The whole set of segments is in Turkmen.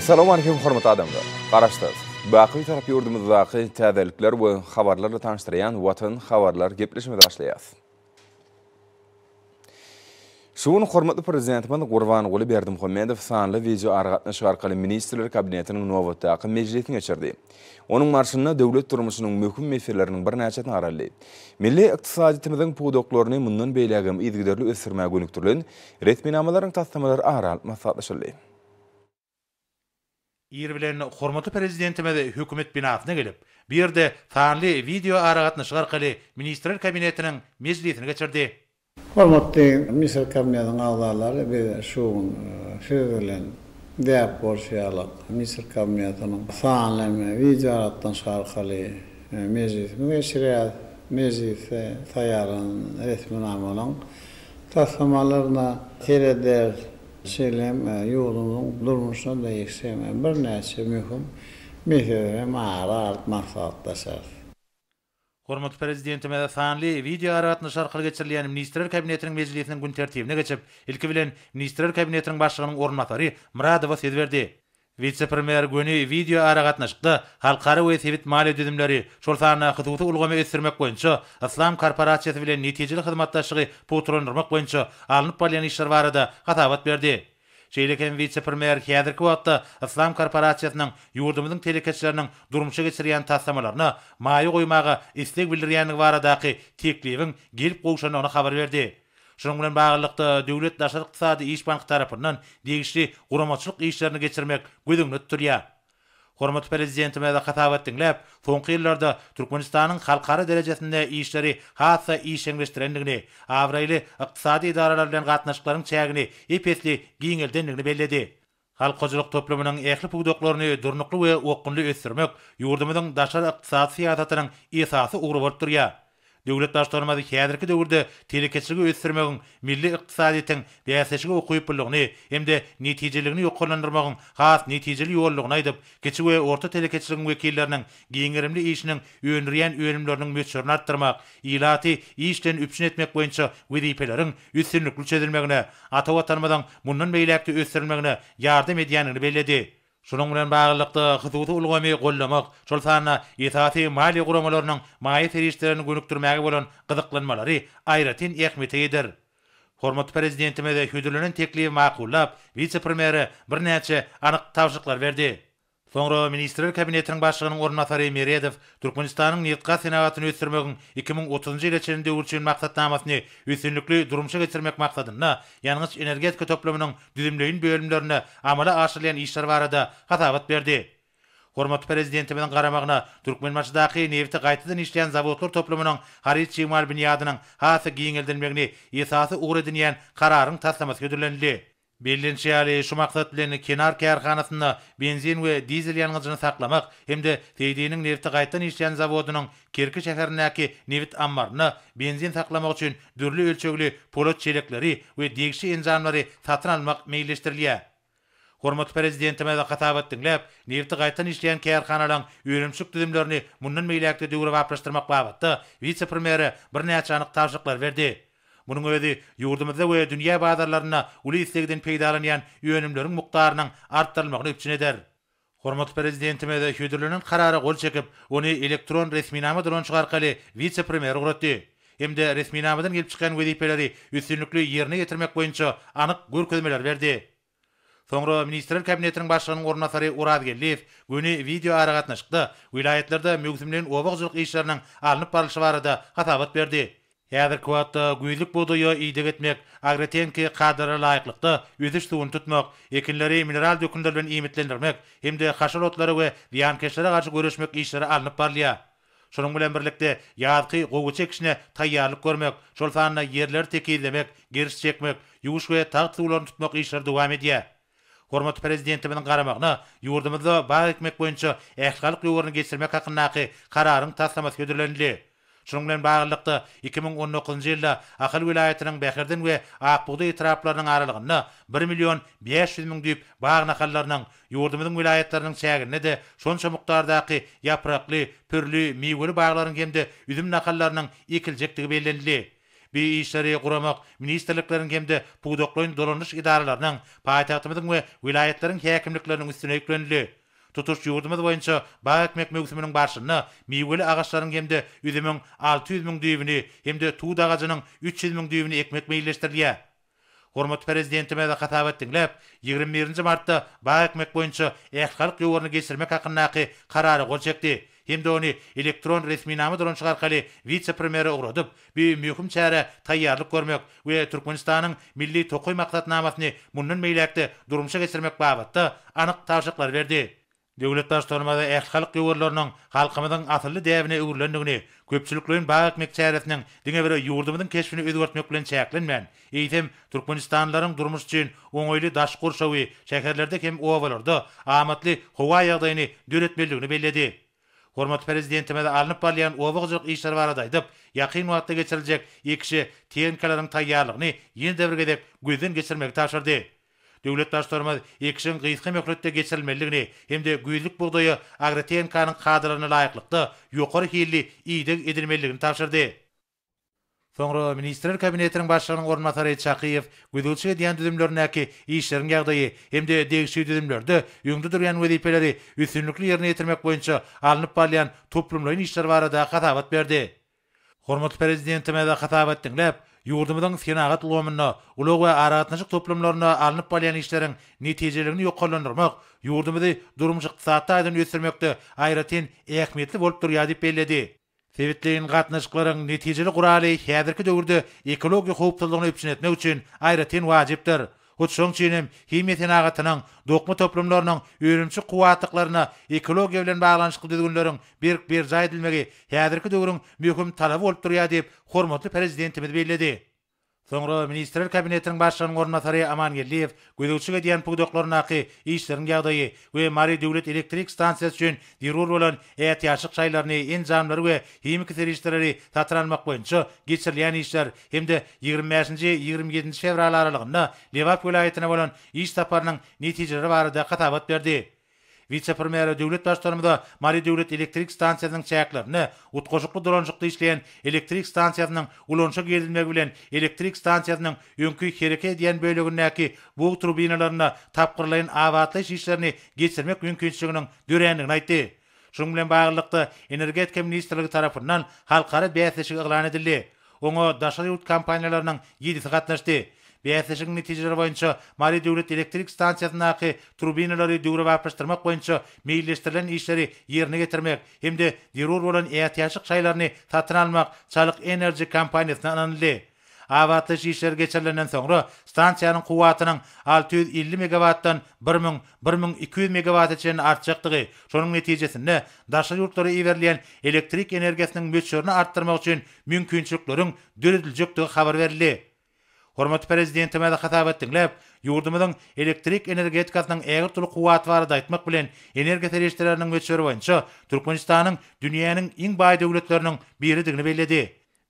Assalamu alaykum hormat adamlar. Qarashdır. Baqi taraf yurdumuzdaki tazelikler we xabarlarla tanıştıran vatan xabarlar gepleşme başlayaz. Şuwun hormatly prezidentimiz Qurban Quli Berdim sanly video arqatna şu arqaly ministrler kabinetiniň nowy taqy mejlisini geçirdi. Onun marşyna döwlet durmuşynyň möhüm meseleleriniň bir näçetini arally. Milli iqtisadiýetimiziň pudoklaryny mundan beýlegem izgiderli ösürmäge gönükdirilen retminamalaryň tasdymalary aralmasatlaşyldy. Müzik Irbilen hormatly prezidentime de hökümet binasyna gelip, bir de tanly video aragatny şygarkaly ministrler kabinetiniň mezlisini geçirdi. Hormatly ministr kabinetiniň agdalary bir şu şeýlen Dep borçyalyk Misir Kamiyatının sağlamı video aratan şarkalı e, mezif müeşriyat mezif tayarın resmi namalın tasamalarına tereder Salam, e, yoğunum, ulumuşsan da ýetsem, bir näçe myhum myhlara maaraat maňa sap. Hormat Prezidentime we fany video aratyny şarhy geçirilýän ministrler kabinetiniň mejlisiniň gün tertibine geçip, ilki bilen ministrler kabinetiniň başlygynyň ornatary Muradow Serwerdi Vicepremier Gönü video ara gatnaşıkta halkarı ve sivit mali ödedimleri şolsağına hızıvıtı ulgama esirmek boyunca Aslam Islam bile bilen hızmattaşıgı putron nırmak boyunca alınıp balyan işler varı da hatavat berdi. Şeyleken Vicepremier Hedir Kuvatta Islam Karparatçiyatının yurdumuzun telekeçilerinin durmuşa geçiriyen taslamalarına mayu koymağı istek bildiriyenin varadakı tekliyivin gelip qoğuşanına ona haber verdi. Şoň bilen baglykda döwlet daşary iqtisady iş banky tarapyndan degişli guramatçylyk işlerini geçirmek güýdüňe tutýar. Hormatly prezidentime de hatap etdiňläp, soňky ýyllarda Türkmenistanyň halkara derejesinde işleri hassa iş engleşdirendigini, awraýly iqtisady idaralar bilen gatnaşyklaryň çägini epetli giňeldenligini bellädi. Halk gözlük toplumunyň ähli pudoklaryny durnukly we oqunly ösdürmek ýurdumyň daşary iqtisady ýatatynyň esasy ugrup bolup Döwlet başlanmady häzirki döwürde telekeçiligi ösürmegin milli iqtisadiýetiň bäsäşigi okuyup bolugyny hemde netijeligini ýokarlandyrmagyň has netijeli ýollugyny aýdyp, geçi we orta telekeçligiň wekilleriniň giňerimli işiniň öňürýän öňümlerini möçürini artdyrmak, ýylaty işden üpçün etmek boýunça wezipeleriň ýüzsünlükli çözülmegine, ata mundan beýlekde ösürmegine ýardam edýänini belledi. Şolun bilen baglykda hyzuwty ulgamy gollamak, şol sahna ýetasy maly guramalarynyň maýy ferişlerini gönükdirmäge bolan gyzyklanmalary aýratyn ýekmete Hormat Hormatly prezidentimiz hödürlünin teklibi maqullap, vitse-premieri birnäçe anyk verdi. berdi. Soňra ministrler kabinetiniň başlygynyň ornatary Meredow Türkmenistanyň netga senagatyny ösürmegin 2030-njy ýyla içinde ürçün maksatnamasyny ösünlükli durumşa geçirmek maksadyna, ýanyňyç energetika toplamynyň düzümleýin bölümlerine amala aşyrylan işler barada hatawat berdi. Hormat prezidenti bilen garamagyna Türkmen maçdaky nefti gaýtadan işleýän zawodlar toplamynyň Harit Çymal binyadynyň hasy giňeldirmegini ýetasy ugradynyň kararyny taslamak ýetirlendi. Bellinçi ýaly şu maksat bilen kenar kärhanasyna benzin we dizel ýangyjyny saklamak hemde de TD-niň nefti gaýtan işleýän zawodynyň Kerki şäherindäki Nevit Ammarny benzin saklamak üçin dürli ölçekli polot çelekleri we degişi enjanlary satyn almak meýilleşdirilýär. Hormat prezidentime de hatap etdiňläp, nefti gaýtan işleýän kärhanalaryň ýörümçük düzümlerini mundan meýilläkde döwür wapraşdyrmak wagtynda vitse-premiýer bir näçe anyk tapşyryklar berdi. Bunun özi yurdumuzda we dünýä bazarlaryna uly islegden peýdalanýan ýönümlörüň mukdarynyň artdyrylmagyny üçin eder. Hormatly prezidentime de hüdürlünin gol çekip, ony elektron resmi nama bilen çykar premier gurdy. Emde resmi namadan gelip çykan we diýpeleri üstünlikli ýerine getirmek boýunça anyk görkezmeler berdi. Soňra ministrler kabinetiniň başlygynyň orna sary Urad video güni wideo aragatnaşdy. Wilayatlarda möwsimlen obaq zulq işleriniň alınıp barylşy barada hatabat berdi. Ýa-da kwatda güýlük bolýar ýa-da ýygyp etmek, agretenki qadara laýyklykda ýüzüş suwun tutmak, ekinleri mineral dökündir bilen iýmitlendirmek, hemde haşar we diýan keşlere garşy görüşmek işleri alnyp barlýar. Şonuň bilen birlikde ýa-da gowgu çekişine taýýarlyk görmek, şol sanyna ýerler tekilemek, giriş çekmek, ýuwuş we taýt suwlaryny tutmak işleri dowam edýär. Hormat prezidentimiň garamagyna ýurdumyzda baýkmak boýunça ähli halk ýurduny geçirmek hakyndaky kararyň taslamasy Şunun bilen baglykda 2019-njy ýylda Ahal vilayatynyň Bäherden we Aqbuda itraplarynyň aralygyny 1 million 500 000 diýip bagna hallarynyň ýurdumynyň vilayatlarynyň çägini de şonça mukdardaky ýapraqly, pürli, miýweli baglaryň hemde üzüm nahallarynyň ekiljekdigi belenli. Bir işleri kuramak, ministerliklerin kemde pudokloyun dolanış idaralarının, payitahtımızın ve vilayetlerin hekimliklerinin üstüne yüklenili. Tutuş yurdumuz boyunca bay ekmek mögüsümünün barşını, miweli agaçlaryň hemde üzümün 600 000 düýbini, емді tuğ дағажының 300 000 düýbini ekmek meýilleşdirilýär. Hormat президенті мәді 21-nji martda боюнча ekmek boýunça ehlhalk ýoguryny geçirmek hakyndaky karary оны электрон ресми elektron resmi namı duran çıkarkalı vice-premieri uğradıp, bir mühüm çare tayyarlık görmek ve Türkmenistan'ın milli tokuy maksatnamasını bunun meylekte verdi. Döwlet başlanmada ähli halk ýurtlarynyň halkymyzyň asyly däwrine öwrülendigini, köpçülikleriň baýak mekçäretiniň diňe bir ýurdumyzyň keşfini özgertmek bilen çäklenmän. Eýtim Türkmenistanlaryň durmuş üçin oňoýly daş gurşawy şäherlerde hem owalarda amatly howa ýagdaýyny döretmeligini bellädi. Hormat prezidentimede alınıp barlayan owagjyk işler barada aýdyp, ýakyn wagtda geçiriljek ýekşi tiýenkalaryň taýýarlygyny ýene-de bir gedip gözden geçirmek Döwlet daşlarymyz ekişin gysga möhletde geçirilmeligini hemde güýlük bugdaýy agrotehnikanyň kadrlaryny laýyklykda ýokary hilli iýdig edilmeligini tapşyrdy. Soňra ministrler kabinetiniň başlanyň ornatary Çaqyýew güýdülçe diýen düzümlerindäki işleriň ýagdaýy hemde degişli düzümlerde ýöngde durýan wezipeleri üstünlikli ýerine ýetirmek boýunça alınıp barýan toplumlaryň işleri barada hatawat berdi. Hormatly prezidentime de hatawat Yurdumdan senagat ulamyna, ulag we aratnaşyk toplumlaryna alınıp balyan işleriň netijelerini ýokarlandyrmak, yurdumyzy durmuş sahatda aýdyn ýetirmekde aýratyn ähmiýetli bolup durýar diýip belledi. Sewitleriň gatnaşyklaryň netijeli gurali häzirki döwürde ekologiýa howpsuzlygyny ýetirmek üçin aýratyn wajypdyr. Hutsoň çenem himiýet enagatynyň dokma toplumlarynyň öýrümçi kuwatlyklaryna ekologiýa bilen baglanyşyk düzgünleriň bir bir jaýdylmagy häzirki döwürüň möhüm talaby bolup durýar diýip hormatly prezidentimiz bellädi. Sonra Ministerler Kabinetiniň başlygynyň orna aman gelip, güýdüçüge diýen pudoklaryň aky işleriň ýagdaýy we Mary Döwlet Elektrik Stansiýasy üçin dirur bolan ähtiýaçlyk şeýlerini enjamlary we himik terişleri tatranmak boýunça geçirilýän işler hem 25 20-nji 27-nji fevralaryň lewap bolan iş taparynyň netijeleri barada gatabat berdi. Vitsapermere döwlet daşlarymda Mari döwlet elektrik stansiýasynyň çäklerini utgaşykly duranjykly işleýän elektrik stansiýasynyň ulanşyk gelinmek bilen elektrik stansiýasynyň öňkü hereke diýen bölegindäki bu turbinalaryna tapgyrlayan awatly işlerini geçirmek mümkinçiliginiň döreýändigini aýtdy. Şoň bilen baglanykda energetika ministrligi tarapyndan halkara beýleşik ýaglan edildi. Oňa daşary ýurt kompaniýalarynyň ýetirgatnaşdy. Beýleşigini netijeler boýunça Mali döwlet elektrik stansiýasyna turbinalary döwre wapyşdyrmak boýunça meýilleşdirilen işleri ýerine getirmek hemde de derur bolan ähtiýaçlyk çaýlaryny tatyn almak çalyk energiýa kompaniýasyna anlandy. Awaty işler geçirilenden soňra stansiýanyň guwatynyň 650 megawattdan 1000 1200 megawatda çyn artjakdygy şonuň netijesinde daşary ýurtlara iwerilen elektrik energiýasynyň möçürini artdyrmak üçin mümkinçiliklerini döredilýäkdigi habar berildi. Hormatly prezidentime de hatap etdiňläp, elektrik energetikasynyň äger tuly kuwaty bar aýtmak bilen energiýa tereşdirleriniň geçer boýunça Türkmenistanyň dünýäniň iň baý döwletleriniň biri diýip belledi.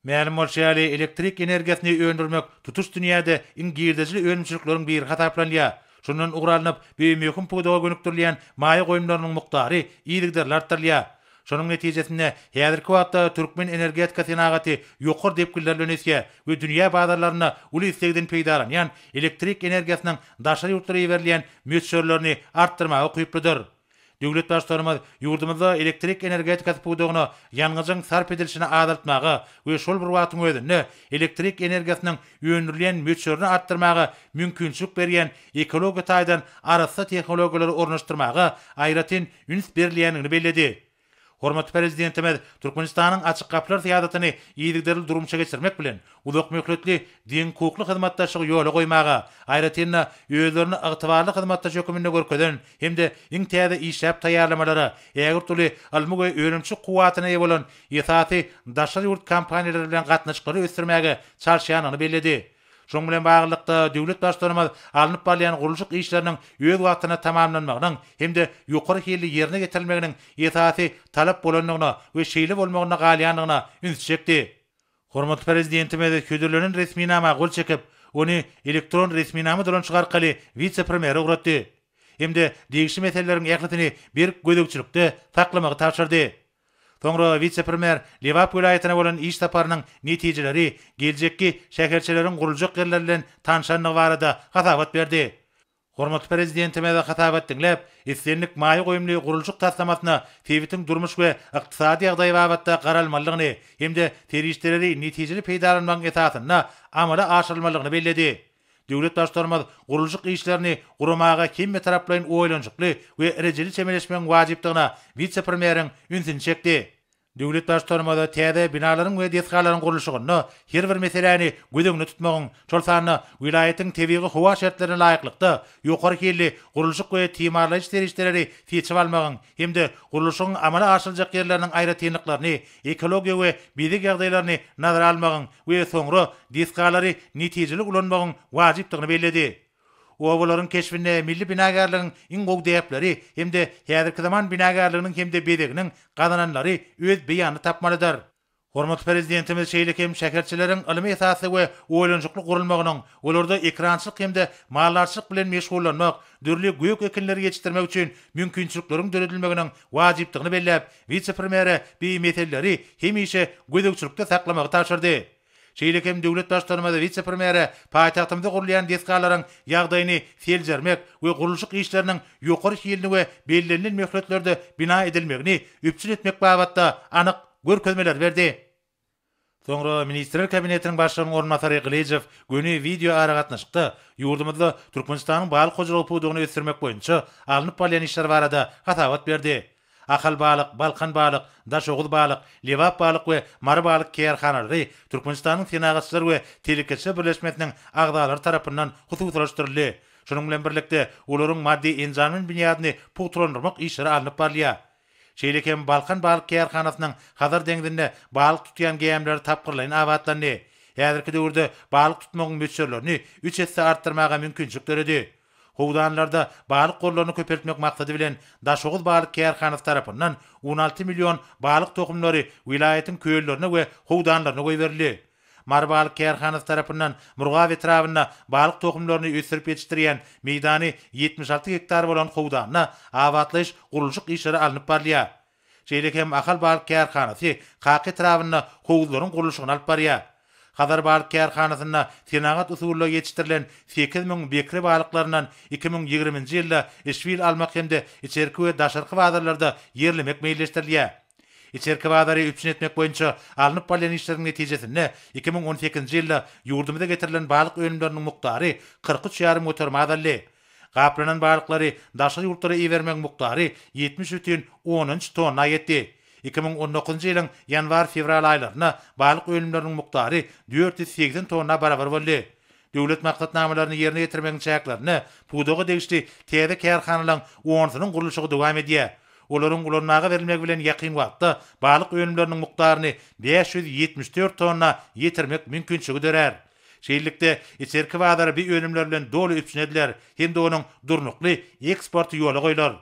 Meňe elektrik energiýasyny öndürmek tutuş dünýäde iň girdizli öňüçlüklerini biri hasaplanýar. planlaýar. Şunun ugralnyp, beýmeýkim pudaga gönükdirilen maýy goýumlarynyň mukdary iýigdirler tarlaýar. Şonun netijesinde häzirki wagtda türkmen energetika tenagaty ýokur diýip gülerlenýär we dünýä baýdarlaryna uly isleýden peýdaran, ýani elektrik energiýasynyň daşary ýurtlara berilýän möçürlerini artdyrmagy köýpüdir. Döwlet başlygymyz ýurdumyzda elektrik energetika tapdygyna ýangyjyň sarp edilmesini agdartmagy we şol bir wagt möhüdünde elektrik energiýasynyň ýönürlen möçürlerini artdyrmagy mümkinçilik berýän ekologiýa taýdan arassa tehnologiýalary ornaşdyrmagy aýratyn ünüs berilýändigini Hormatly prezidentimiz, Türkmenistanyň açyk gaplar siýasatyny ýetirdirip durumça geçirmek bilen uluk möhletli din hukukly hyzmatdaşlygy ýoly goýmagy, aýratyna ýöwlerini ygtybarly hyzmatdaş ökümini görkeden hemde iň täze işläp taýýarlamalara, ýagyr türli almugy öýrümçi kuwatyna ýa bolan ýetaty daşary ýurt kampaniýalary bilen gatnaşyklary ösdürmäge çalşýanyny bellidi. Şoň bilen baglykda döwlet başlanmaz alınıp barlayan guruluşyk işleriniň öz wagtyna tamamlanmagynyň hemde ýokary hilli ýerine getirilmeginiň ýetasy talap bolanlygyna we şeýle bolmagyna galyanlygyna üns çekdi. Hormatly prezidentimiz köderlerin resmi nama gol çekip, onu elektron resmi nama duran çıkar kali vice premier uğratdi. Hemde degişi meselelerin eklitini bir gödükçülikde taklamağı tavşardı. Tongro vitse premier Liverpool aýtyna bolan iş taparynyň netijeleri geljekki şäherçeleriň guruljak ýerleri bilen tanşanyg barada hatabat berdi. Hormat prezidentime de hatabat diňläp, islenlik maýy goýumly guruljak taslamatyna fewitin durmuş we ykdysady ýagdaýy wabatda garalmalygyny hem-de terişdirilýän netijeleri peýdalanmagyny etatyna amala aşyrmalygyny Döwlet başlarma guruljyk işlerini gurmaga kimme taraplaryň oýlanjykly we rejeli çemeleşmeň wajybdygyna vitse premierin ünsin çekdi. Döwlet başçylarymyzda täze binalaryň we diýetgalaryň gurulşygyny, her bir meseleni gödeňde tutmagyň çol sanyny wilayatyň tebigi howa şertlerine laýyklykda ýokary kelli gurulşyk we timarlaýyş derejeleri fiýetçe almagyň hemde gurulşyň amala aşyljak ýerleriniň aýra tenliklerini, ekologiýa we bilig ýagdaýlaryny nazara almagyň we soňra diýetgalary netijeli ulanmagyň wajypdygyny bellädi. Ovaların keşfinde milli binagarlığın in gog deyapları hem de hedir kıdaman binagarlığının hem de bedeginin kazananları öz beyanı tapmalıdır. Hormat prezidentimiz şeýle kem şäherçileriň ilmi esasy we oýlanjykly gurulmagynyň olarda ekrançylyk hem de bilen meşgullanmak, dürli güýük ekinleri ýetirmek üçin mümkinçiliklerini döredilmegini wajypdygyny bellep, vitse-premiere biýmetelleri hemişe güýdükçülükde saklamagy taýşyrdy. Şeýlekem döwlet daşlarymyzda vitse-premiere paýtagtymda gurulýan dehgalaryň ýagdaýyny feljermek we gurulşyk işleriniň ýokary hyýlyny we bellenilen möhletlerde bina edilmegini üpsil etmek babatda anyk görkezmeler berdi. Soňra ministrler kabinetiniň başlygyny gorunma tarygy Gelejew güni wideo ara gatnaşykda ýurdumyzda Türkmenistanyň baýlyk hojalary pudugyny ösdürmek boýunça alnyp barýan işler barada hatawat berdi. Akal balık, balkan balık, daş oğul balık, levap balık ve mar balık kerhanaları Türkmenistan'ın finagasları ve telekesi birleşmetinin agdalar tarafından hızı ulaştırılı. Şunun bilen birlikte uların maddi enzamin binyadını putronurmaq işara alınıp barliya. Şeylikem Balkan Balık Kerhanasının hazır dengdinde balık tutuyan geyemleri tapkırlayın avatlarını. Yadırkide urdu balık tutmağın müçörlerini 3 etse arttırmağa mümkünçlükleri de. Howdanlarda balık gollaryny köpertmek maksady bilen Daşogul Balık kärhany tarapyndan 16 million balık tohumlary vilayetin köýlerine we howdanlaryna goýberildi. Marbal kärhany tarapyndan murga we trawyna balyk tohumlaryny ösürip ýetirýän meýdany 76 hektar bolan howdanyna awatlyş gurulşyk işleri alynyp barýa. Çeýlekem ahal Balık kärhanyny Kaqi trawyna howdanyň gurulşygyny alyp Qadar balık kärhanasyna tenagat usullu yetiştirilen 8000 bekri balıklarından 2020-nji ýylda işwil almak hemde içerki we daşarqy wadarlarda yerlemek meýilleşdirilýär. İçerki wadary üçin etmek boýunça alınıp bolan işleriň netijesinde 2018-nji ýylda ýurdumyza getirilen 43,5 motor maýdaly. Gaplanan balıklary daşary ýurtlara iwermek mukdary 73,10 tonna ýetdi. 2019-njy ýylyň ýanwar-fevral aýlaryna balyk ölümleriniň mukdary 480 tonna barabar boldy. Döwlet maglumatnamalaryny ýerine ýetirmegiň üçin çäklär. Näme? Pudogy degişli täze kärhanalaryň ornasynyň gurulyşy dowam edýär. Olaryň gurulmagy berilmek bilen ýakyn wagtda balyk ölümleriniň mukdaryny 574 tonna ýetirmek mümkinçiligi görär. Şeýlikde içerki wadary bir ölümler bilen doly üçnädiler. Hem-de onuň durnukly eksport ýoluny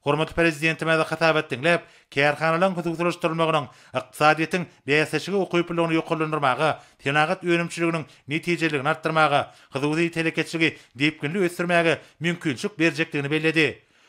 Hormatly prezidentime de hatap etdiňler. Kerhanalaryň gyzykdyrylmagynyň ykdysadiýetiň beýsäşigi ukyplygyny ýokarlandyrmagy, tenagat önümçiliginiň netijeligini artdyrmagy, gyzykdy telekeçligi depkinli ösdirmäge mümkinçilik berjekdigini bellädi.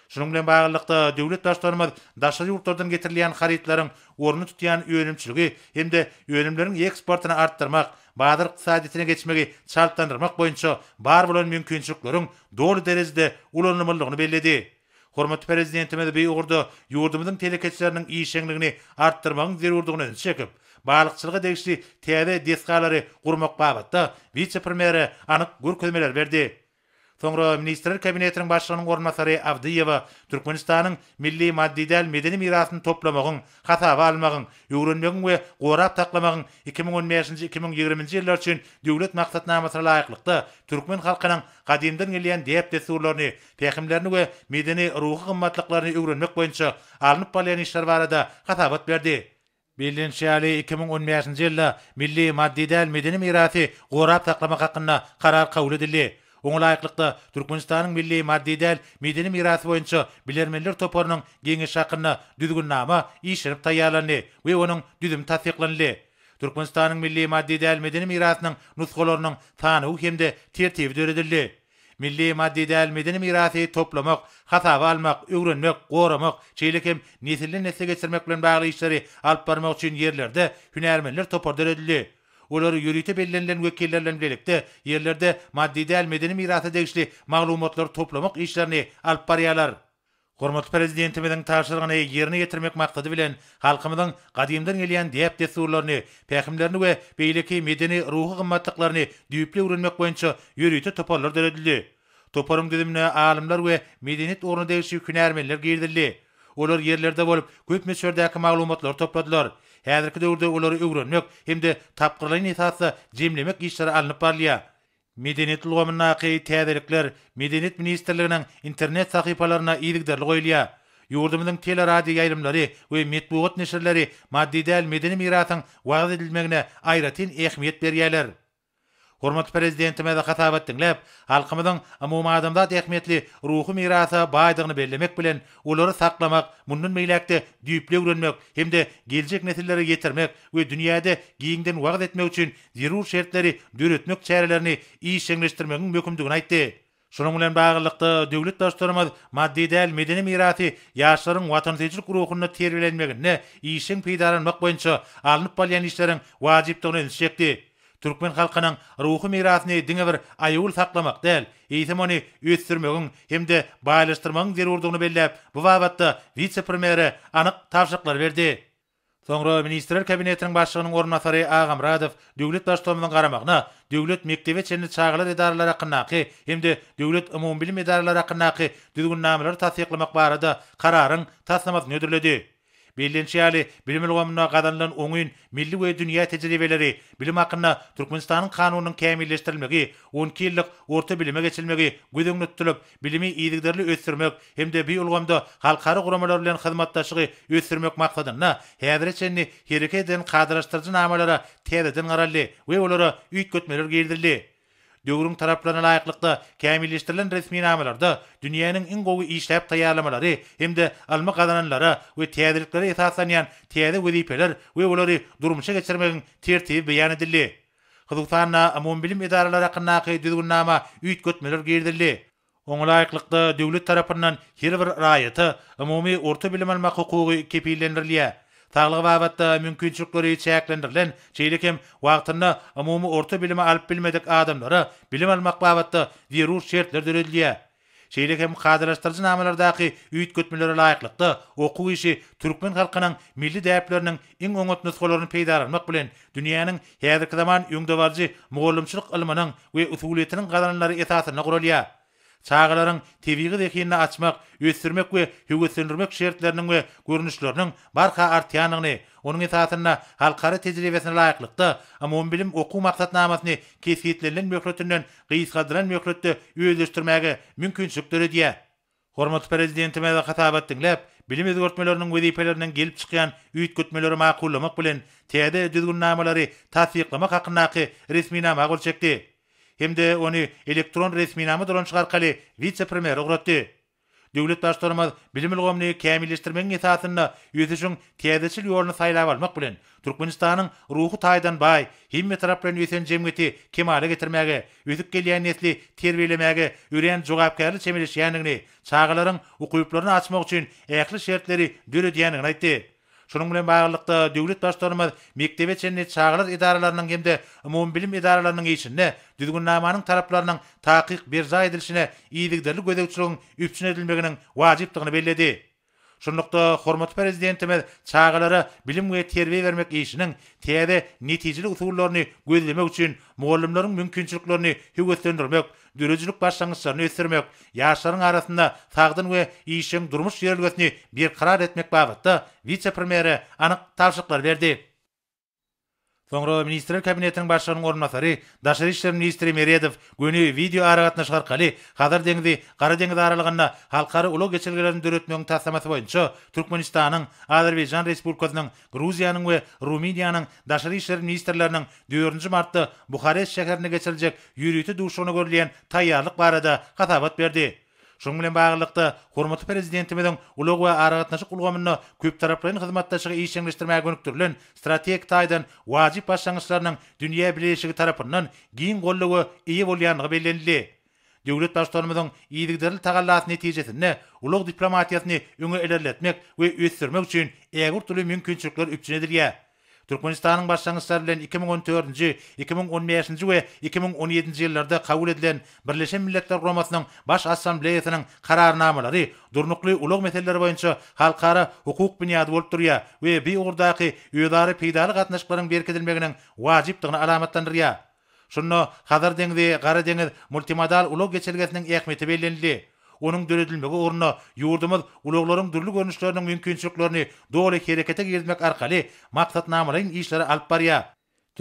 Şunun bilen bağlılıkta devlet başlarımız daşarı yurtlardan getirilen haritların orını tutuyan yönümçülüğü hem de yönümlerin eksportını arttırmak, bağdır iktisadiyetine geçmeyi çarptandırmak boyunca bar bulan mümkünçüklerin doğru derecede ulanımlılığını belledi. Hormat prezidentime de beýurdy, ýurdumyzyň telekeçleriniň işçiligini artdyrmagyň zerurlygyny çekip, balykçylygy degişli täze deskalary gurmak babatda vice premier anyk gurkezmeler berdi. Sonra Ministerler kabinetiniň başlygynyň ornasarı Avdiyeva, Türkmenistanyň milli maddi del medeni mirasını toplamağın, hatava almağın, yorunmağın ve qorap taqlamağın 2015-2020 yıllar için devlet maksatına masara layıklıkta Türkmen halkynyň qadimden geliyen deyip desurlarını, pekimlerini ve medeni ruhy kımmatlıklarını yorunmak boýunça alınıp balayan işler barada adı berdi. 2015 nji milli maddi medeni mirasy qorap taqlamağın hakynda karar kabul edildi. Оңы лайықлықты Түркменстанның милли мадди дәл медени мирасы бойынша білермелер топорының генге шақынны дүзгін намы ешіріп таяланы, ой оның дүзім тасиқланы. Түркменстанның милли мадди дәл медени мирасының нұсқоларының таны ухемді тертеп Milli maddi dal medeni mirasy toplamak, hasaba almak, öwrenmek, gorumak, çeylekem nesilli nesle geçirmek bilen bagly işleri alp barmak üçin yerlerde olary ýöriýte bellenilen wekiller bilen birlikde yerlerde maddi däl medeni mirasa degişli maglumatlar toplamak işlerini alyp barýarlar. Gurmat prezidentimiziň taýşyrygyny ýerine ýetirmek maksady bilen halkymyzyň gadymdan gelýän diýip desurlaryny, pehimlerini we beýleki medeni ruhy gymmatlyklaryny düýüple öwrenmek boýunça ýöriýte toparlar döredildi. Toparym gidimine alimler we medeniýet ornady ýeşil günärmeler girdildi. Olar yerlerde bolup köp meşhurdaky maglumatlar topladylar. Häzirki döwürde olary öwrenmek, hemde tapgyrlaryny ýetirse jemlemek işleri alınıp barlyar. Medeniýet ulgamyna gaýy täderlikler Medeniýet ministrliginiň internet sahypalaryna ýetirdir goýulýar. Ýurdumyň tele radio ýaýrymlary we medeniýet neşirleri maddi däl medeniýet miratyň wagt edilmegine aýratyn ähmiýet berýärler. Hormat prezidentime de hatap ettinglep, halkymyň umumy adamda ähmiýetli ruhy mirasy baýdygyny bellemek bilen ulary saklamak, munun meýlekde düýple görünmek hemde geljek netijelere getirmek we dünýäde giýingden wagt etmek üçin zerur şertleri döretmek çärelerini iýe şeňleşdirmegiň aýtdy. Şonuň bilen baýlykda döwlet daşdyrmaz maddi däl medeni mirasy ýaşlaryň watan ruhuny ruhyny terbiýelenmegine iýe şeň pidaran maqbynça alnyp bolýan işleriň wajypdygyny Türkmen halkynyň ruhy mirasyny diňe bir aýul saklamak däl. Eýtemeni ýetirmegiň hem de baýlaşdyrmagyň zerurdygyny belläp, bu wagtda vitsepremiere anyk tapşyryklar berdi. Soňra ministrler kabinetiniň başlygynyň orna sary Agam Radow döwlet daşlamynyň garamagyna, döwlet mektebi çenli çaýgylar edaralary hakynaky hem de döwlet umumy bilim edaralary hakynaky düzgün namalary tasdiqlamak barada kararyň tasdiqlamak Bellenci ýaly bilim ulgamyna gadanlan öňün milli we dünýä tejribeleri, bilim hakynda Türkmenistanyň kanunyny kämilleşdirilmegi, 12 ýyllyk orta bilime geçilmegi güýdüňlütdirip, bilimi ýygdyrly ösdürmek hem de bu ulgamda halkara guramalar bilen hyzmatdaşygy ösdürmek maksadyna häzirçeni hereketden gadraşdyrjyn amalara täzeden garaly we olara üýtgötmeler geldirildi. Döwrüň taraplaryna laýyklykda kämilleşdirilen resmi namalarda dünýäniň iň gowy işläp taýýarlamalary hem de almak adananlara we täzeliklere ýetäsenýän täze wezipeler we olary durmuşa geçirmegiň tertibi beýan edildi. Hyzykdanyň amon bilim edaralary hakynaky düzgünnäme üýt gütmeler girdirildi. Oňa laýyklykda döwlet tarapyndan her bir raýaty umumy orta bilim almak hukugy kepillendirilýär. Tağlıq vaatda mümkinçilikleri çäklendirilen çeylikem wagtyny umumy orta bilim alıp bilmedik adamlara bilim almak vaatda virus şertler döredilýä. Çeylikem hazırlaştyrjy namalardaky üýt kötmeleri laýyklykda okuw işi türkmen halkynyň milli däýerleriniň iň öňüňde nusgalaryny peýdar etmek bilen dünýäniň häzirki zaman ýöngdewarjy mogullymçylyk ilminiň we usulýetiniň gadanlary etasyna gurulýar. çağlaryň tebigi dehiňe açmak, ösdirmek we hüwüsendirmek şertleriniň we görnüşleriniň barha artýanyny, onuň ýetatyna halkara tejribesine laýyklykda, amma on bilim okuw maksatnamasyny kesgitlenen möhletinden gysgadyran möhletde öýleşdirmäge mümkinçilik berdi. Hormatly prezidentime we hatabatdyklap, bilim ýetgörtmeleriniň we diýpeleriniň gelip çykýan üýtgötmeleri maqullamak bilen täde düzgün namalary tasdiqlamak hakyndaky resmi namagy kimde onu elektron resmi namı dolan çıkar vice premier ugratdi. Devlet başlarımız bilim ilgomni kemilleştirmenin etatını yüzüşün tiyadisil yorunu sayla varmak bilen, Turkmenistan'ın ruhu taydan bay, himme taraplarını yüzüşen cemgeti kemale getirmege, yüzük geliyen nesli terbiylemege, yüreyen cogapkarlı çemilişi yanini, çağaların ukuyuplarını açmak için ekli şerleri dörü diyanini aytti. Şunun bilen baýgylykda döwlet başlarymyz mektebe çenli çağırlyk idaralarynyň hemde umum bilim idaralarynyň içinde düzgünnamanyň taraplarynyň taýyk bir zaý edilmesine iýdigdirlik gödäwçiligiň üçin edilmeginiň wajyplygyny bellädi. Şunlukda hormatly prezidentimiz çağırlary bilim we terbiýe bermek işiniň täze netijeli usullaryny gözlemek üçin muallimlaryň mümkinçiliklerini hüwetlendirmek, дүрөжүлүк баштангычларын өстүрмөк жаштардын арасында тагдын ве ийишин турмуш жөрөлгөсүнө бир карар этмек багытта вице премьери анык тапшырыктар берди Soňra ministrler kabinetiniň başlygynyň ornatary, daşary işler ministri Meredow güni video ara gatnaş garkaly, deňizi, Gara deňiz aralygynda halkary ulu geçirgelerini döretmegiň taslamasy boýunça Türkmenistanyň, Azerbaýjan Respublikasynyň, Gruziýanyň we Rumyniýanyň daşary işler ministrleriniň 4-nji martda Buhares şäherine geçiriljek ýürüýti duşuny görleýän taýýarlyk barada hasabat berdi. Şoň bilen baglykda hormatly prezidentimiziň ulug we aragatnaşyk ulgamyny köp taraplaryň hyzmatdaşygy işleňleşdirmäge gönükdirilen strategik taýdan wajyp başlanyşlarynyň dünýä bilenişigi tarapyndan giň gollugy iýe bolýanlygy bellendi. Döwlet başlanymyzyň iýdigdiril tagallaty netijesinde ulug diplomatiýasyny öňe ilerletmek we ösdürmek üçin ägür türlü mümkinçilikler üpçünedirýär. Türkmenistanyň başlangyçlar bilen 2014-nji, 2015-nji we 2017-nji ýyllarda kabul edilen Birleşen Milletler Guramasynyň baş assambleýasynyň kararnamalary durnukly ulug meseleler boýunça halkara hukuk binýady bolup durýar we bir ugurdaky ýöwdary peýdalyk gatnaşyklaryň berkedilmeginiň wajiplygyny alamatlandyrýar. Şonda Hazar deňizi, Gara deňiz multimodal ulug geçirgesiniň ähmiýeti bellendi. onuň döredilmegi orna ýurdumyz uluglaryň dürli görnüşlerini mümkinçiliklerini dogry hereketä gelmek arkaly maksatnamalaryň işleri alparýar.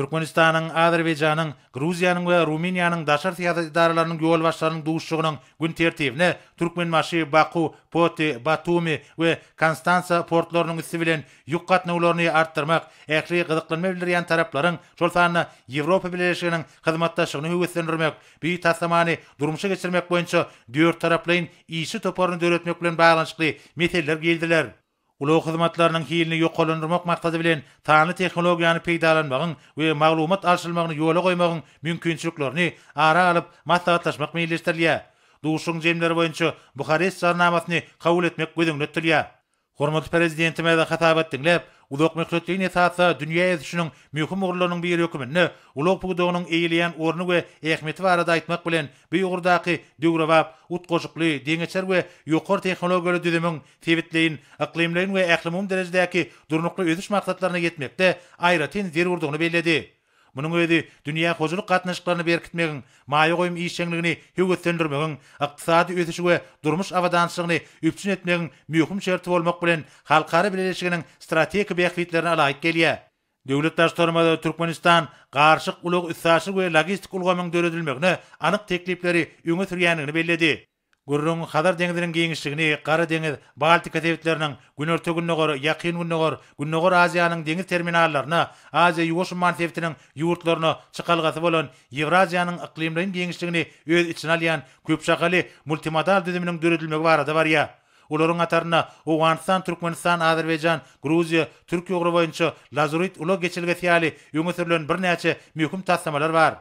Türkmenistanyň, Azerbaýjanyň, Gruziýanyň we Rumeniýanyň daşary syýasat edaralarynyň ýol başlarynyň duýuşçugynyň gün tertibine Türkmen maşy Baku, Poti, Batumi we Konstansa portlarynyň üstü bilen ýokgatna ulary artdyrmak, ähli gyzyklanma bilen taraplaryň şol sanyny Ýewropa Birleşigiň hyzmatdaşlygyny höwesendirmek, bir täsmäni durmuşa geçirmek boýunça dört taraplaryň ýeňi toparyny döretmek bilen baglanyşykly meseleler geldiler. Uloq xizmatlarning hilini ýokalandyrmak maqsadi bilan taýany texnologiyani peýdalanmagyň va maglumat alşylmagyny yo'lga goýmagyň mumkinchiliklarni ara olib maslahatlaşmak meýilleşdirilýär. Duşuň jemleri boýunça Buharest sarnamasyny қаулетмек etmek prezidentimiz uzak mekletliğin esasa dünya ezişinin mühüm uğurlarının bir yeri hükümünü, ulog pugudoğunun eğiliyen uğrunu ve ehmeti var arada aitmak bilen bir uğurdaki dugrabab, ut koşuklu, dengeçer ve yukor teknologiyalı düzümün, tevitleyin, aklimleyin ve aklimum derecedeki durunuklu ödüş yetmekte ayrı tin zir uğurduğunu belledi. Munun ödi dünýä gozuluk gatnaşyklaryny berkitmegin, maýy goýum işçiligini höwgetlendirmegin, ykdysady ösüşi we durmuş awadanlygyny üpçün etmegin möhüm şert bolmak bilen halkara bileşiginiň strategik bäkwitlerini alaýyk gelýär. Döwlet daşdormada Türkmenistan garşyk uly ösüşi we logistik ulgamyň döredilmegini, anyk teklipleri öňe sürýänligini belledi. Gürrün Xadar deňizinin geňişligini, Gara deňiz, Baltika täwitleriniň günörtü günnogor, ýakyn günnogor, günnogor Aziýanyň deňiz terminallaryna, Aziýa ýuwuş täwitiniň ýurtlaryna çykalgasy bolan Ýewraziýanyň iklimlerini geňişligini öz içine alýan köpşakaly multimodal düzüminiň döredilmegi barada bar ýa. Olorun atarına Uganistan, Türkmenistan, Azerbaycan, Gruziya, Türkiye ugru Lazurit ulo geçilge tiyali yungu birnäçe bir neyce bar. var.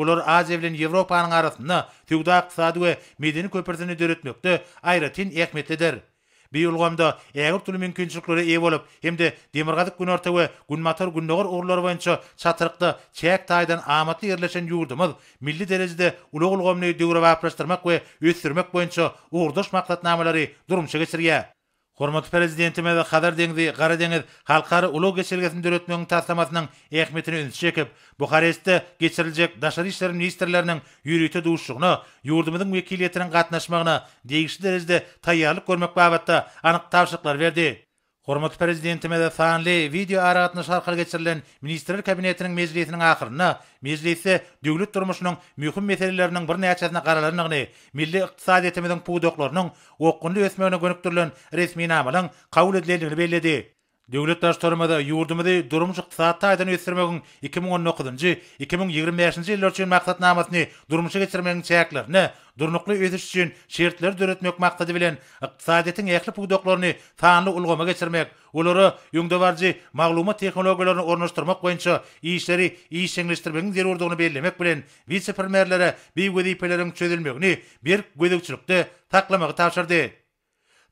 Olar Aziýa bilen Ýewropanyň arasyny tügda iqtisady we medeni köprüsini döretmekde aýratyn ähmetlidir. Bu ýolgamda ýagyr türlü mümkinçilikleri ýe bolup, hemde demirgazyk günorta we günmatar günnogor urlar boýunça çatyrykda çäk taýdan amaty ýerleşen ýurdymyz milli derejede ulug ulgamny döwre we aplastyrmak we ösdürmek boýunça urduş maksatnamalary durmuşa geçirýär. Hormatly prezidentime we Xadar deňizi Gara deňiz halkary ulug geçirgesin döretmegiň tarsamasynyň ähmetini üns çekip, Buxarestde geçiriljek daşary işler ministrleriniň ýürüte duşugyny, ýurdumyň wekiliýetiniň gatnaşmagyna degişli derejede taýýarlyk görmek babatda anyk tapşyrıklar berdi. Hormat prezidentime Mede Fanli video aragatyny şarkal geçirilen ministrler kabinetiniň mejlisiniň ahyryna mejlisi döwlet durmuşynyň möhüm meseleleriniň bir näçesine garalanygyny, milli iqtisadiýetimiziň puwdoklarynyň okunly ösmegine gönükdirilen resmi namalyň kabul edilendigini Döwlet daşdarmada ýurdumyzy durmuş ykdysat taýdan ýetirmegiň 2019-njy 2025-nji ýyllar üçin maksatnamasyny durmuşa geçirmegiň çäklerini, durnukly ýetiriş üçin şertler döretmek maksady bilen ykdysadyň ähli pudoklaryny taýdan ulgama geçirmek, olary ýöngdewarji maglumat tehnologiýalaryny ornaşdyrmak boýunça işleri iýişleşdirmegiň zerurdygyny bellemek bilen vitse-premierlere bir gödeýpeleriň çözülmegini bir gödeýçilikde taklamagy taýşyrdy.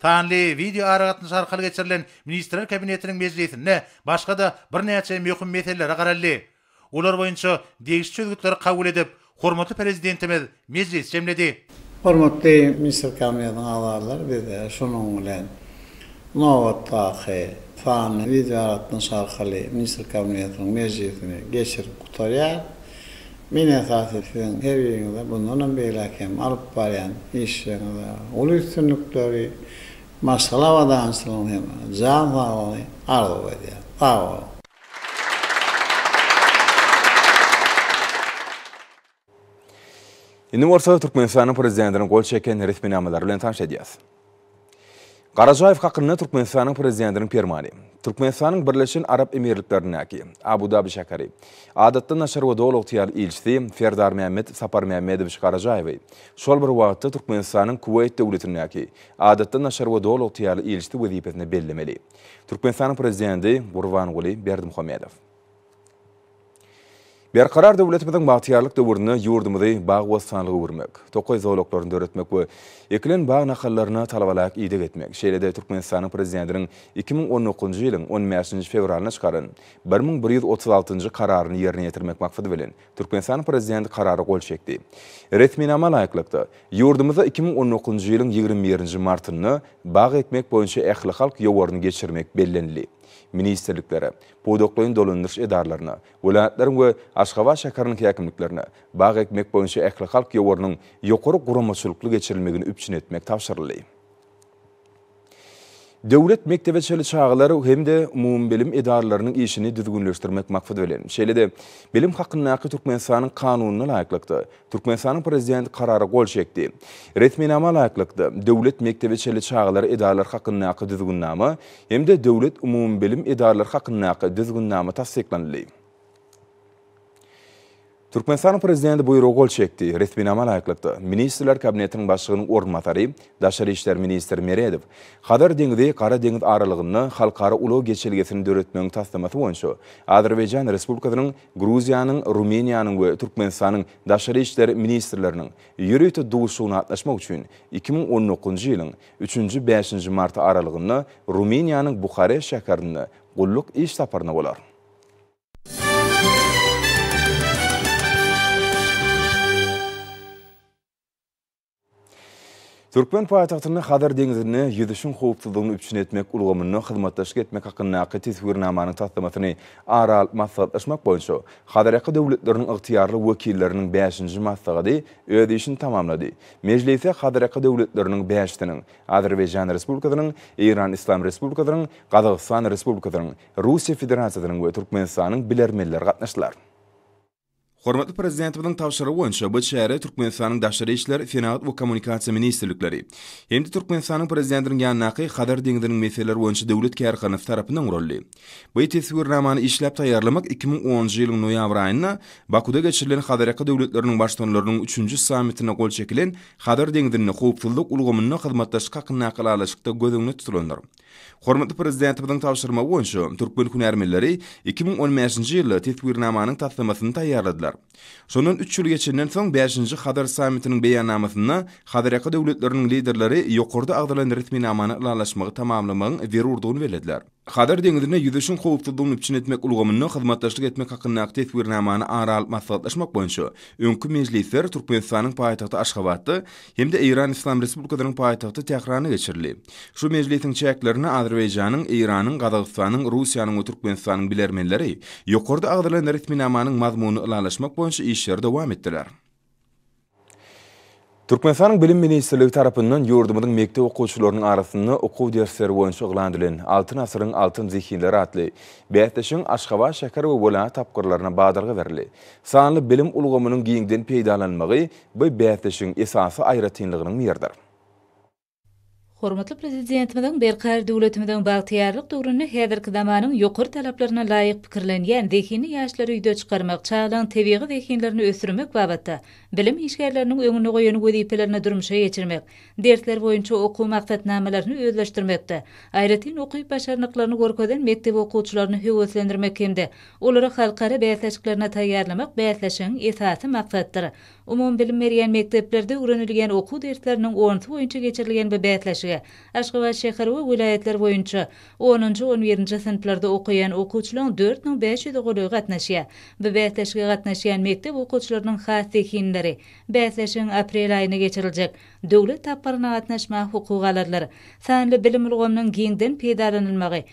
Tanli video aragatyny sarkaly geçirilen ministrler kabinetiniň mejlisinde başga da bir näçe möhüm meseleler garaldy. Olar boýunça degişçi çözgütler kabul edip, hormatly prezidentimiz mejlis jemledi. Hormatly ministr kabinetiniň awarlar we şonuň bilen nowatdaky fan video aragatyny sarkaly minister kabinetiniň mejlisini geçirip gutarýar. Mine sahipsin her yerinde bunun bir lakem alıp bayan işlerinde ulu üstünlükleri Masalava da anstalanem, zan vavali, ardo vedia, vavali. Indi Morsalı Türkmenistan'ın prezidentinin gol çeken ritmini amadar, ulen tanşediyas. Qarajayev haqqında Türkmenistanın prezidentinin permani. Türkmenistanın Birleşen Arab Emirliklerinin Abu Dhabi Şakari. Adatda Naşar ve Doğul Oktiyar ilçisi Ferdar Mehmet Sapar Mehmet Abish Qarajayev. Sol bir vaatda Türkmenistanın Kuwait devletinin aki, Adatda Naşar ve Doğul Oktiyar ilçisi vizipetini bellemeli. Türkmenistanın prezidenti Burvan Guli Berdi Muhammedov. Bir qarar döwletimiziň bagtyarlyk döwrüni ýurdumyzy bag we sanlyga tokoy toqoy zowloklaryny döretmek we bağ bag nahallaryna talabalyk ýetdirmek etmek. Şeýlede Türkmenistanyň prezidentiniň 2019-njy ýylyň 10 ci fevralyna 1136-njy kararyny ýerine ýetirmek maksady bilen Türkmenistanyň prezidenti karary gol çekdi. Resmi ama laýyklykda ýurdumyza 2019-njy ýylyň 21 Martını martyny bag etmek boýunça ähli halk ýogorny geçirmek bellendi. ministerlikleri, podokloyun dolunduruş edarlarına, ulanatların ve aşkava şakarının kıyakımlıklarına, bağ ekmek boyunca ekli halk yoğurunun yokoru kuru masulukluğu geçirilmekini üpçün etmek tavsarılayım. Döwlet mektebe çele çağlary hem de umumy bilim edarlarynyň işini düzgünleşdirmek maksat bilen. Şeýlede bilim hakyny haýy kanununa kanununa kanunyna laýyklykda, türkmen karary gol çekdi. retminama nama laýyklykda döwlet mektebe çele çağlary edarlar düzgünnama, hem de döwlet umumy bilim edarlar hakyny düzgünnama düzgünnäme tassyklandy. Түркменстан президенті бұйры қол шекті, ретменамал айқылықты. Министрлер кабинетінің башығының орынматары, Дашар Иштер министр Мередов, қадар деңгіде қара деңгіз аралығыны халқары ұлау кетшелгесінің дөрөтмөң тастамасы бойынша Азербайджан Республикасының, Грузияның, Румынияның ө Түркменстанның Дашар Иштер министрлерінің юрөйтө дуушуына атнашмак үчүн 2019 жылдың 3-5 март аралығында Румынияның Бухаре шәһәріне құллық іш сапарына болар. Türkmen paýtagtyny Xadar deňizini ýetişin howpsuzlygyny üçin etmek ulgamyny hyzmatdaşlyk etmek hakynda aýtyp wirnamany tapdymatyny aral maslahat etmek boýunça Xadar ýa-da döwletleriniň ygtiýarly wekilleriniň 5-nji maslahaty ödeýişini tamamlady. Mejlis ýa-da Xadar döwletleriniň 5-tiniň Azerbaýjan Respublikasynyň, Eýran Islam Respublikasynyň, Gazagystan Respublikasynyň, Russiýa Federasiýasynyň we Türkmenistanyň bilermenleri gatnaşdylar. Hormatly prezident bilen tapşyryp bu şäher Türkmenistanyň daşary işler, finans we kommunikasiýa ministrlikleri. Hemde Türkmenistanyň prezidentiniň ýanynaky Hadar Dengdiriň meseleleri boýunça döwlet kärgany tarapyndan rolly. Bu ýetirgi ramany işläp taýýarlamak 2010-njy ýylyň noýabr aýyna Bakuda geçirilen Hadaraka döwletleriniň başlanlarynyň 3-nji sammitine gol çekilen Hadar Dengdirini howpsuzlyk ulgamyna hyzmatdaşyk hakyna alaşykda gözüňe tutulandyr. Hormatly prezidentimiziň täwşirmegi bilen şu türkmen hunarmenleri 2015-nji ýyly täsirnamanyň taýdanmasyny taýýarladylar. Şonuň 3 ýyl geçenden soň 5-nji Hadar sammitiniň beýanamasyna Hadaryaky döwletleriniň liderleri ýokurda agdalan resmi namany laýlaşmagy tamamlamagy wir urdugyny bellediler. Hadar deňizine ýüzüşin howpsuzlygyny üçin etmek ulgamyny hyzmatdaşlyk etmek hakyny näkde täsirnamany ara alyp maslahatlaşmak bilen şu öňkü mejlisler Türkmenistanyň paýtagty Aşgabatda hem-de Eýran Islam Respublikasynyň paýtagty Tehranyna geçirildi. Şu mejlisiň çäklerini Azerbaycanın, İranın, Qazaqstanın, Rusiyanın və Türkmenistanın bilermenleri yuxarıda ağdırılan ritminamanın mazmunu ilalaşmaq boyunca işləri davam etdilər. Türkmenistan Bilim Ministerliği tarapından yurdumuzun mektep okuwçylarynyň arasynda okuw dersleri boýunça oglandylyn. 6 nasyryň 6 zihinleri atly Beýetdeşiň Aşgaba şäker ve bolan tapgyrlaryna badalga berildi. Sanly bilim ulgamynyň giňden peýdalanmagy bu Beýetdeşiň esasy aýratynlygynyň ýerdir. Hormatly prezidentimizden berkar döwletimizden bagtyarlyk dogruny häzirki zamanyň ýokur talaplaryna laýyk pikirlenýän dehini ýaşlar üýde çykarmak, çağlan tebigi dehinlerini ösürmek babatda bilim işgärleriniň öňüne goýan wezipelerini durmuşa geçirmek, dertler boýunça okuw maksatnamalaryny özleşdirmekde, aýratyn okuw başarnyklaryny görkezen mektep okuwçylaryny höwetlendirmek hemde olary halkara bäsleşiklerine taýýarlamak bäsleşiň esasy maksatdyr. Umum bilim berýän mekteplerde öwrenilgen okuw dertleriniň 10 boýunça geçirilgen beýleşik Ashgabatshe. Ashgabatshe kharwa wilayetler 10 Oonuncu on verinca sinplarda okuyan okuçlun 4-5-5-5 gulu gatnashe. Bebehtashge gatnashean mekteb okuçlarının khaati khinlari. Bebehtashin aprel ayini geçirilcek. Dugli tapparana gatnashma huku galarlar. Sanli bilimulgumnan gindin pedalini mga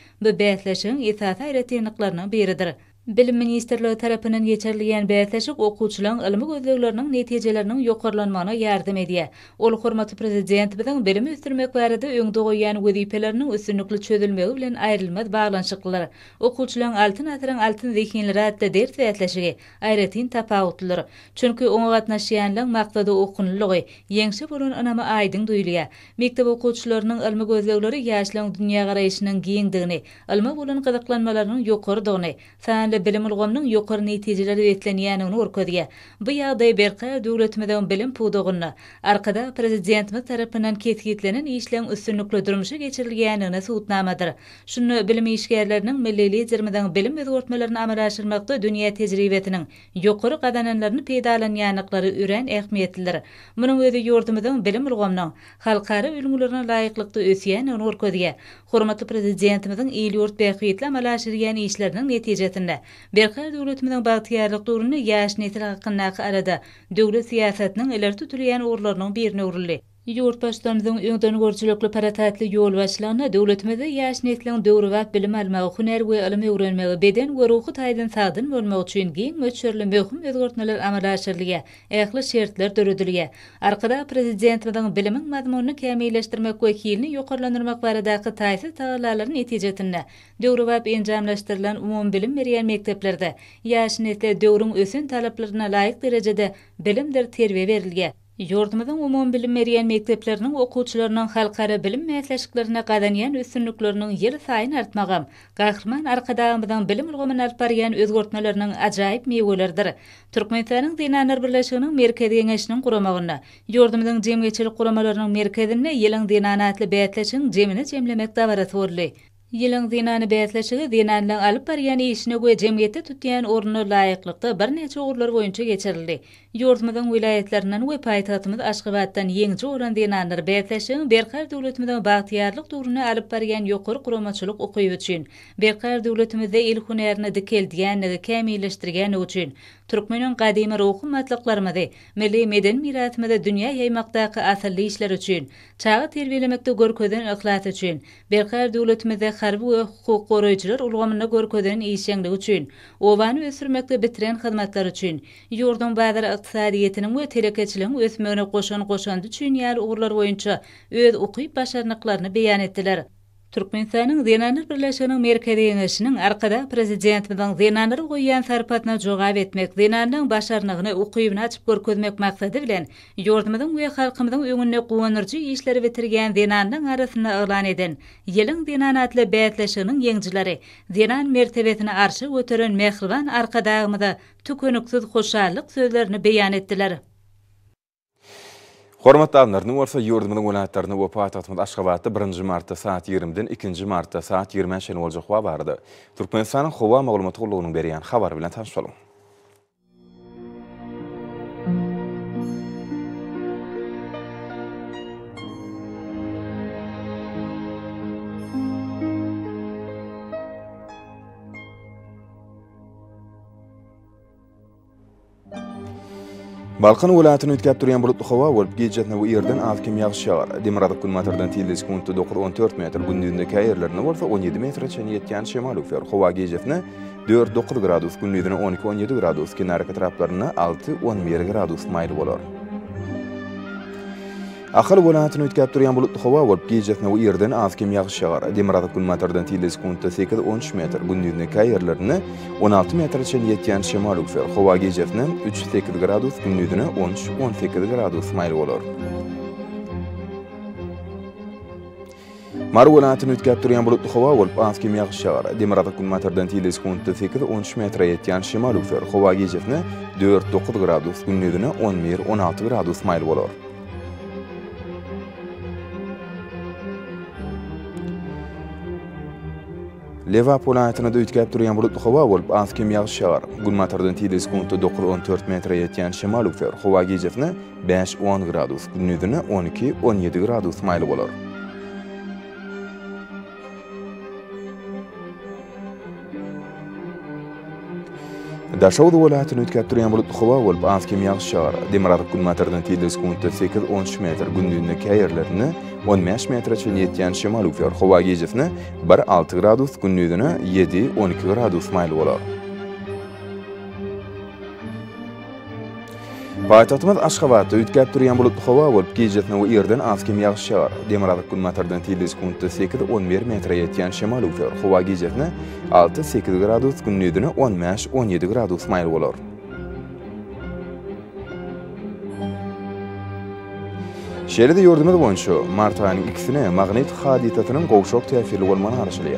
Bilim ministerliği tarafından geçerliyen beyazlaşık okulçuların ilmi gözlüklerinin neticelerinin yokarlanmanı yardım ediyor. Ol kormatı prezident bizden bilim üstürmek var adı öngde oyan gözlüklerinin üstünlüklü çözülmeyi bilen ayrılmaz bağlanışıklılar. Okulçuların altın atıran altın zekinleri adlı dert beyazlaşıge ayretin tapağıtlılır. Çünkü onu atnaşıyanların maktada okunuluğu yenşi bunun anama aydın duyuluyor. Mektab okulçularının ilmi gözlükleri yaşlı dünya arayışının giyindigini, ilmi bulun gıdıklanmalarının yokarı doğunu, ýerde bilim ulgamynyň ýokary netijeleri etlenýän ony örkedige. Bu ýagda berqa döwletmeden bilim pudugyny arkada prezidentimiz tarapynyň ketgitlenen işleň üstünlikli durmuşa geçirilýän ony sowutnamadyr. Şunu bilim işgärläriniň milli lideriniň bilim öwrütmelerini amala aşyrmakda dünýä tejribetiniň ýokary gadananlaryny peýdalanýanlyklary ören ähmiýetlidir. Munyň özü ýurdumyzyň bilim ulgamynyň halkara ülgülerine laýyklykda ösýän ony örkedige. Hormatly ýyl Ýurt beýkiýetli amala aşyrýan işleriniň netijesinde Berkay döwletimiziň bagtyarlyk durunyny ýaş netil hakyna arada döwlet siýasatynyň ileri tutulýan urlarynyň birini urly. Yurtdaşlarımızın öňden görçülükli paratatly ýol başlanyna döwletmede ýaş netleň döwri we bilim almagy, hunar we ilim öwrenmegi, beden we ruhy taýdan sadyn bolmagy üçin giň möçürli möhüm özgörtmeler amala aşyrylýa. Ähli şertler döredilýä. Arkada prezidentmeden bilimin mazmunyny kämilleşdirmek we kiýilini ýokarlandyrmak baradaky taýsy tagallarlaryň netijetinde döwri we enjamlaşdyrylan umum bilim berýän mekteplerde ýaş netle döwrüň ösün talaplaryna laýyk derejede bilimdir terbiýe berilýä. Yordumadan umum bilim meriyen mekteplerinin okuçularının halkara bilim meyatlaşıklarına qadaniyen üstünlüklerinin yeri sayin artmağım. Qaxırman arqadağımdan bilim ulgumun artbariyen özgortmalarının acayip meyvelerdir. Turkmenistanın dinanar birleşiğinin merkezi yengeşinin kuramağına. Yordumadan cemgeçil kuramalarının merkezinne yelang dinanatli beyatlaşın cemini cemlemekta davara varat Yilin zinani beyatlaşıgı zinandan alıp bariyani işine goe cemiyette tutiyan orunu layıklıkta bir neçü orlar boyunca geçerildi. Yorzmadan vilayetlerinden ve paytasımız aşkıbattan yenge oran zinandar beyatlaşıgın berkar devletimizden bahtiyarlık durunu alıp bariyani yokur kromaçılık okuyu uçuyun. Berkar devletimizde ilhunerini dikeldiyan nge kemiyleştirgen uçuyun. Türkmenin qadimi ruhu matlıqlarmadi, milli meden miratmada dünya yaymaqdaqı asalli işler üçün, çağı terbilimekte görköden ıqlat üçün, belkar dövletmada xarbi ve hukuk koruyucular ulgamına görköden iyişenli üçün, ovanı ösürmekte bitiren xadmatlar üçün, yurdun badar iqtisadiyyetinin ve telekeçilin ösmeğine qoşan qoşan qoşan qoşan qoşan qoşan qoşan qoşan qoşan qoşan qoşan qoşan qoşan qoşan Türkmenistanyň Zenanyr Birleşiginiň merkezi ýeňişiniň arkada prezidentimiziň Zenanyr goýan sarpatyna jogap etmek, Zenanyň başarnygyny ukyýyny açyp görkezmek maksady bilen ýurdumyň we halkymyň öňünde gowanyrjy işleri bitirgen Zenanyň arasyna aglan eden ýylyň Zenany atly beýetleşiginiň ýeňijileri Zenan mertebesini arşy öterin mehriban arkadaýymyzda tükeniksiz hoşallyk sözlerini beýan etdiler. Hormatda alnarnyň bolsa ýurdumyň günahatlaryny we paýtagtyny Aşgabatda 1-nji martda saat 20-den 2-nji martda saat 20-de şen boljak wa Türkmenistanyň howa maglumatlygynyň berýän habar bilen tanyşdyryň. Balkan viloyatini o'tkazib turgan bulutli havo ve kechatni bu yerdan av kim yaxshi yog'ar. Demirada kun matrdan 9-14 metr, gündüzde kayırlarını varsa 17 metrgacha yetgan shimoliy ufq. Havo kechatni 4-9 gradus, gündüzini 12-17 gradus, kenar atraplarini 6-11 gradus mayl bo'lar. Akhal wulahatyny ütkäp durýan bulut howa bolup gejesine we ýerden az kim ýagyş ýagar. Demirada gün matardan 8-13 metr, gündüzne kaýerlerini 16 metr çen ýetýän şemal xova Howa 3-8 gradus, 13-18 gradus mail bolar. Mar wulahatyny ütkäp durýan bulut howa bolup az kim ýagyş ýagar. Demirada gün matardan tilis kunta 8-13 metr ýetýän şemal ukfer. 4-9 gradus, gündüzne 11-16 gradus mail bolar. Leva polanatyna da ütgäp durýan bulutly howa bolup, ans kim ýagyş ýagar. Gün matardan tiýdiris 9-14 metre ýetýän şemal ukfer. Howa gejefni 5-10 gradus, gündüzini 12-17 gradus maýly bolar. Daşaw dowlatyny ütgäp durýan bulutly howa bolup, ans kim ýagyş ýagar. Demirar gün matardan tiýdiris 8-10 metre, gündüzini käýerlerini 15 metre çe netiyan şimal ufer hova gejifni 1-6 gradus günnüdünü 7-12 gradus mail olar. Paýtatmaz Aşgabatda ýetgäp durýan bulutly hawa bolup gejetni we ýerden az kim ýagşy şäwar. Demirada gün matardan tilis kunda 11 metre ýetýän şemal öwür. Hawa gejetni 6-8 gradus günnüdini 15-17 gradus maýyl bolar. Şäheri de ýördüme de boýun şu mart awanyň ikisine magnit haditatynyň gowşok tähirli bolmagyna garşyly.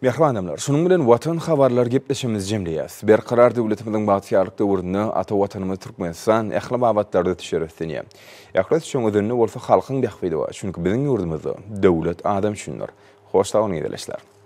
Mehmanlar, şunun bilen watan habarlar gepleşimiz jemleýäs. Bir karar döwletimiziň bagtyarlykda urunny ata watanymy türkmenistan ähli mabatlarda düşürip dünýä. Ähli şoň özünü bolsa halkyň bäxfidi we şunki biziň urdymyzda döwlet adam şunlar. Hoş taýdan